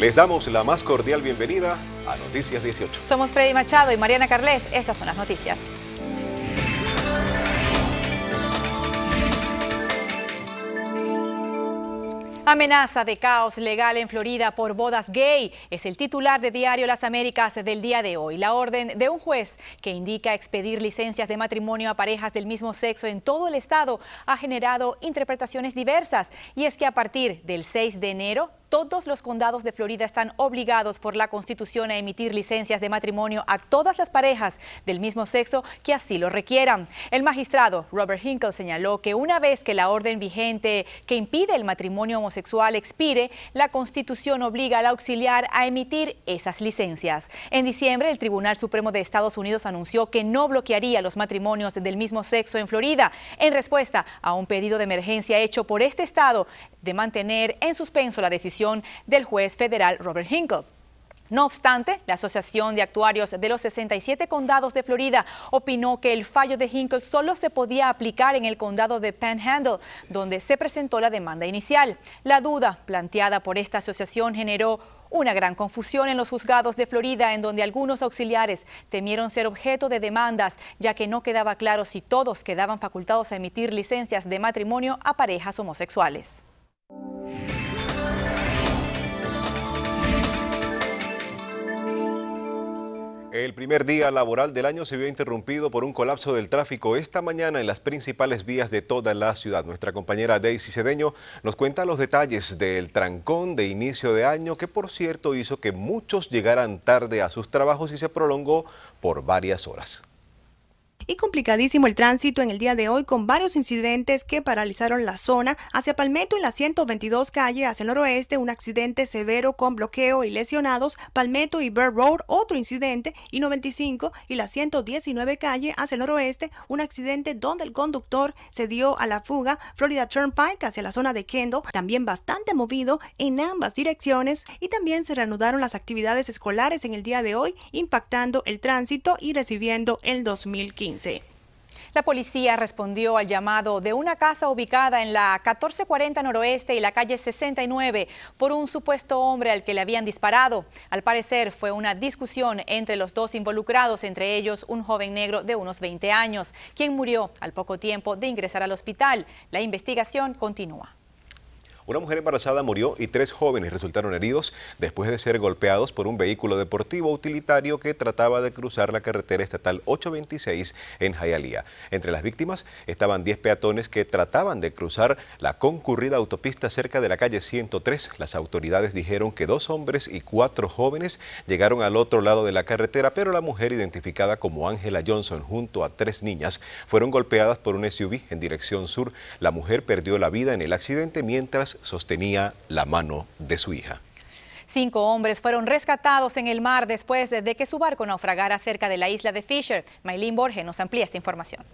Les damos la más cordial bienvenida a Noticias 18. Somos Freddy Machado y Mariana Carles. Estas son las noticias. Amenaza de caos legal en Florida por bodas gay es el titular de Diario Las Américas del día de hoy. La orden de un juez que indica expedir licencias de matrimonio a parejas del mismo sexo en todo el estado ha generado interpretaciones diversas y es que a partir del 6 de enero todos los condados de Florida están obligados por la Constitución a emitir licencias de matrimonio a todas las parejas del mismo sexo que así lo requieran. El magistrado Robert Hinkle señaló que una vez que la orden vigente que impide el matrimonio homosexual expire, la Constitución obliga al auxiliar a emitir esas licencias. En diciembre, el Tribunal Supremo de Estados Unidos anunció que no bloquearía los matrimonios del mismo sexo en Florida en respuesta a un pedido de emergencia hecho por este estado de mantener en suspenso la decisión del juez federal Robert Hinkle. No obstante, la Asociación de Actuarios de los 67 condados de Florida opinó que el fallo de Hinkle solo se podía aplicar en el condado de Panhandle, donde se presentó la demanda inicial. La duda planteada por esta asociación generó una gran confusión en los juzgados de Florida, en donde algunos auxiliares temieron ser objeto de demandas, ya que no quedaba claro si todos quedaban facultados a emitir licencias de matrimonio a parejas homosexuales. El primer día laboral del año se vio interrumpido por un colapso del tráfico esta mañana en las principales vías de toda la ciudad. Nuestra compañera Daisy Cedeño nos cuenta los detalles del trancón de inicio de año que por cierto hizo que muchos llegaran tarde a sus trabajos y se prolongó por varias horas y complicadísimo el tránsito en el día de hoy con varios incidentes que paralizaron la zona. Hacia Palmetto y la 122 calle hacia el noroeste, un accidente severo con bloqueo y lesionados. Palmetto y Bird Road, otro incidente. Y 95 y la 119 calle hacia el noroeste, un accidente donde el conductor se dio a la fuga. Florida Turnpike hacia la zona de Kendall, también bastante movido en ambas direcciones. Y también se reanudaron las actividades escolares en el día de hoy, impactando el tránsito y recibiendo el 2015. La policía respondió al llamado de una casa ubicada en la 1440 noroeste y la calle 69 por un supuesto hombre al que le habían disparado. Al parecer fue una discusión entre los dos involucrados, entre ellos un joven negro de unos 20 años, quien murió al poco tiempo de ingresar al hospital. La investigación continúa. Una mujer embarazada murió y tres jóvenes resultaron heridos después de ser golpeados por un vehículo deportivo utilitario que trataba de cruzar la carretera estatal 826 en Jayalía. Entre las víctimas estaban 10 peatones que trataban de cruzar la concurrida autopista cerca de la calle 103. Las autoridades dijeron que dos hombres y cuatro jóvenes llegaron al otro lado de la carretera, pero la mujer identificada como Ángela Johnson junto a tres niñas fueron golpeadas por un SUV en dirección sur. La mujer perdió la vida en el accidente mientras sostenía la mano de su hija. Cinco hombres fueron rescatados en el mar después de que su barco naufragara cerca de la isla de Fisher. Maylin Borges nos amplía esta información.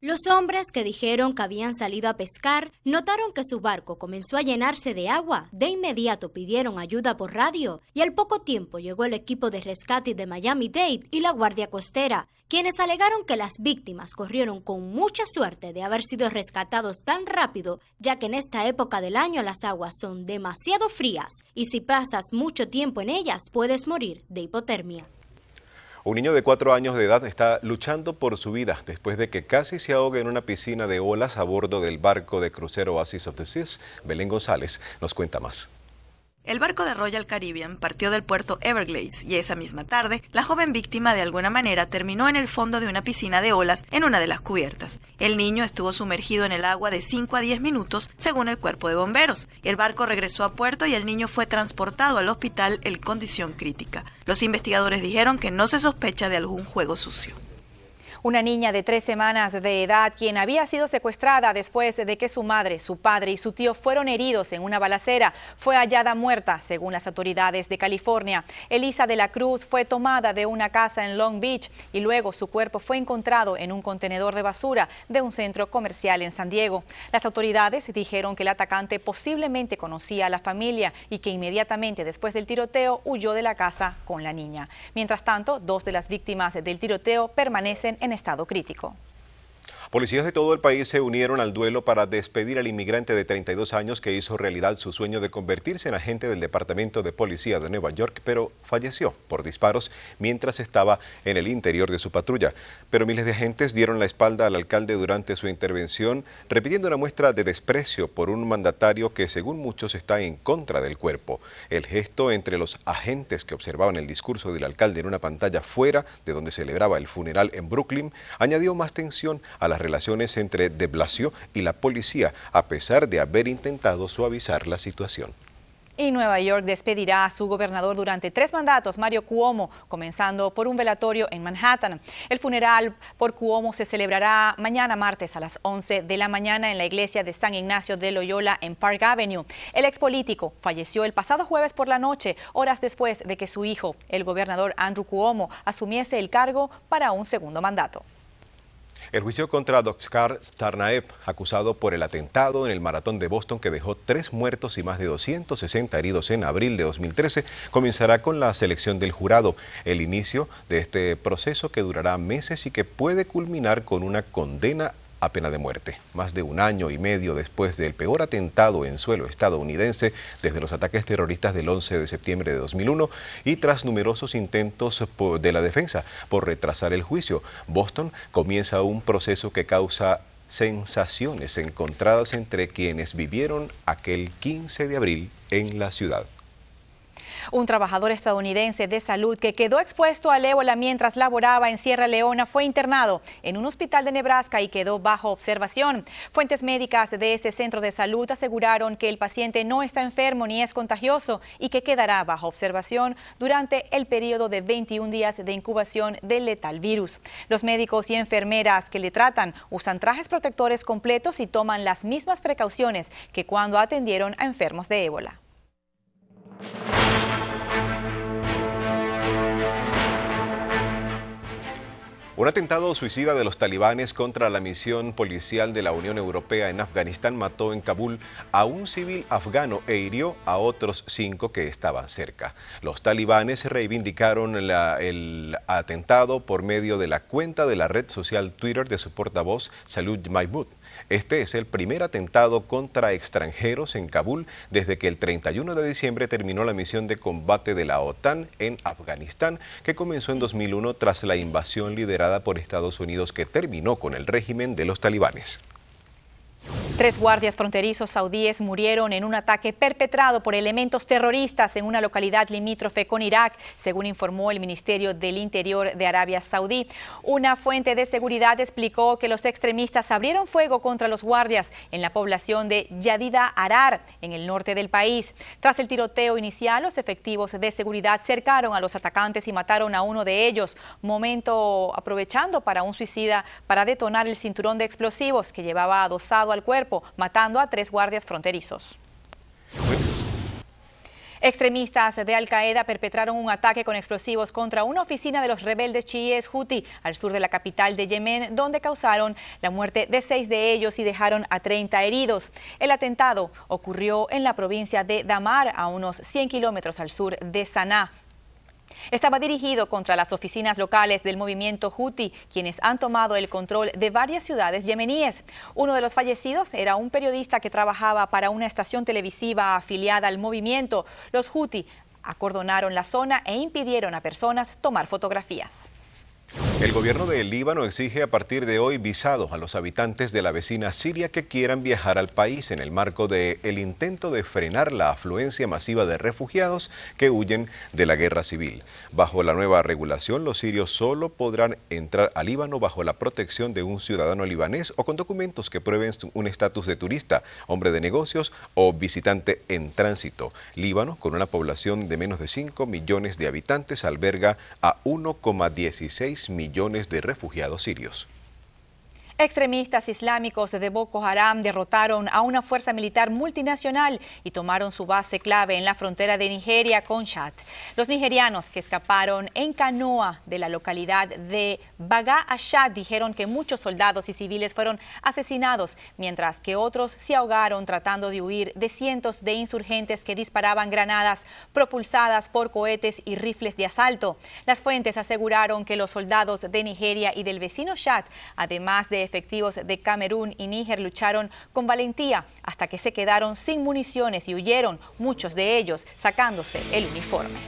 Los hombres que dijeron que habían salido a pescar notaron que su barco comenzó a llenarse de agua. De inmediato pidieron ayuda por radio y al poco tiempo llegó el equipo de rescate de Miami Dade y la Guardia Costera, quienes alegaron que las víctimas corrieron con mucha suerte de haber sido rescatados tan rápido, ya que en esta época del año las aguas son demasiado frías y si pasas mucho tiempo en ellas puedes morir de hipotermia. Un niño de cuatro años de edad está luchando por su vida después de que casi se ahoga en una piscina de olas a bordo del barco de crucero Oasis of the Seas. Belén González nos cuenta más. El barco de Royal Caribbean partió del puerto Everglades y esa misma tarde, la joven víctima de alguna manera terminó en el fondo de una piscina de olas en una de las cubiertas. El niño estuvo sumergido en el agua de 5 a 10 minutos, según el cuerpo de bomberos. El barco regresó a puerto y el niño fue transportado al hospital en condición crítica. Los investigadores dijeron que no se sospecha de algún juego sucio. Una niña de tres semanas de edad, quien había sido secuestrada después de que su madre, su padre y su tío fueron heridos en una balacera, fue hallada muerta, según las autoridades de California. Elisa de la Cruz fue tomada de una casa en Long Beach y luego su cuerpo fue encontrado en un contenedor de basura de un centro comercial en San Diego. Las autoridades dijeron que el atacante posiblemente conocía a la familia y que inmediatamente después del tiroteo huyó de la casa con la niña. Mientras tanto, dos de las víctimas del tiroteo permanecen en estado crítico. Policías de todo el país se unieron al duelo para despedir al inmigrante de 32 años que hizo realidad su sueño de convertirse en agente del Departamento de Policía de Nueva York, pero falleció por disparos mientras estaba en el interior de su patrulla. Pero miles de agentes dieron la espalda al alcalde durante su intervención, repitiendo una muestra de desprecio por un mandatario que según muchos está en contra del cuerpo. El gesto entre los agentes que observaban el discurso del alcalde en una pantalla fuera de donde celebraba el funeral en Brooklyn añadió más tensión a la relaciones entre de Blasio y la policía, a pesar de haber intentado suavizar la situación. Y Nueva York despedirá a su gobernador durante tres mandatos, Mario Cuomo, comenzando por un velatorio en Manhattan. El funeral por Cuomo se celebrará mañana martes a las 11 de la mañana en la iglesia de San Ignacio de Loyola en Park Avenue. El expolítico falleció el pasado jueves por la noche, horas después de que su hijo, el gobernador Andrew Cuomo, asumiese el cargo para un segundo mandato. El juicio contra Doxcar Tarnaev, acusado por el atentado en el maratón de Boston que dejó tres muertos y más de 260 heridos en abril de 2013, comenzará con la selección del jurado. El inicio de este proceso que durará meses y que puede culminar con una condena a pena de muerte. Más de un año y medio después del peor atentado en suelo estadounidense desde los ataques terroristas del 11 de septiembre de 2001 y tras numerosos intentos de la defensa por retrasar el juicio, Boston comienza un proceso que causa sensaciones encontradas entre quienes vivieron aquel 15 de abril en la ciudad. Un trabajador estadounidense de salud que quedó expuesto al ébola mientras laboraba en Sierra Leona fue internado en un hospital de Nebraska y quedó bajo observación. Fuentes médicas de ese centro de salud aseguraron que el paciente no está enfermo ni es contagioso y que quedará bajo observación durante el periodo de 21 días de incubación del letal virus. Los médicos y enfermeras que le tratan usan trajes protectores completos y toman las mismas precauciones que cuando atendieron a enfermos de ébola. Un atentado suicida de los talibanes contra la misión policial de la Unión Europea en Afganistán mató en Kabul a un civil afgano e hirió a otros cinco que estaban cerca. Los talibanes reivindicaron el atentado por medio de la cuenta de la red social Twitter de su portavoz, Salud Mahmoud. Este es el primer atentado contra extranjeros en Kabul desde que el 31 de diciembre terminó la misión de combate de la OTAN en Afganistán, que comenzó en 2001 tras la invasión liderada por Estados Unidos que terminó con el régimen de los talibanes. Tres guardias fronterizos saudíes murieron en un ataque perpetrado por elementos terroristas en una localidad limítrofe con Irak, según informó el Ministerio del Interior de Arabia Saudí. Una fuente de seguridad explicó que los extremistas abrieron fuego contra los guardias en la población de Yadida Arar, en el norte del país. Tras el tiroteo inicial, los efectivos de seguridad cercaron a los atacantes y mataron a uno de ellos, momento aprovechando para un suicida para detonar el cinturón de explosivos que llevaba adosado al cuerpo matando a tres guardias fronterizos. Extremistas de Al Qaeda perpetraron un ataque con explosivos contra una oficina de los rebeldes chiíes Houthi al sur de la capital de Yemen, donde causaron la muerte de seis de ellos y dejaron a 30 heridos. El atentado ocurrió en la provincia de Damar, a unos 100 kilómetros al sur de Sanaa. Estaba dirigido contra las oficinas locales del movimiento Houthi, quienes han tomado el control de varias ciudades yemeníes. Uno de los fallecidos era un periodista que trabajaba para una estación televisiva afiliada al movimiento. Los Houthi acordonaron la zona e impidieron a personas tomar fotografías. El gobierno de Líbano exige a partir de hoy visados a los habitantes de la vecina Siria que quieran viajar al país en el marco del el intento de frenar la afluencia masiva de refugiados que huyen de la guerra civil. Bajo la nueva regulación, los sirios solo podrán entrar a Líbano bajo la protección de un ciudadano libanés o con documentos que prueben un estatus de turista, hombre de negocios o visitante en tránsito. Líbano, con una población de menos de 5 millones de habitantes, alberga a 1,16 millones de refugiados sirios. Extremistas islámicos de Boko Haram derrotaron a una fuerza militar multinacional y tomaron su base clave en la frontera de Nigeria con Chad. Los nigerianos que escaparon en canoa de la localidad de Baga Ashad dijeron que muchos soldados y civiles fueron asesinados, mientras que otros se ahogaron tratando de huir de cientos de insurgentes que disparaban granadas propulsadas por cohetes y rifles de asalto. Las fuentes aseguraron que los soldados de Nigeria y del vecino Chad, además de efectivos de Camerún y Níger lucharon con valentía hasta que se quedaron sin municiones y huyeron, muchos de ellos sacándose el uniforme.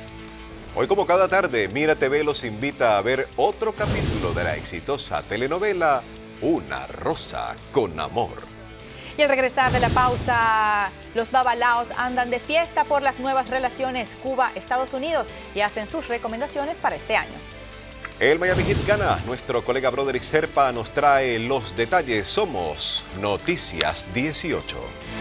Hoy como cada tarde, Mira TV los invita a ver otro capítulo de la exitosa telenovela Una rosa con amor. Y al regresar de la pausa, los babalaos andan de fiesta por las nuevas relaciones Cuba-Estados Unidos y hacen sus recomendaciones para este año. El Miami Heat gana. Nuestro colega Broderick Serpa nos trae los detalles. Somos Noticias 18.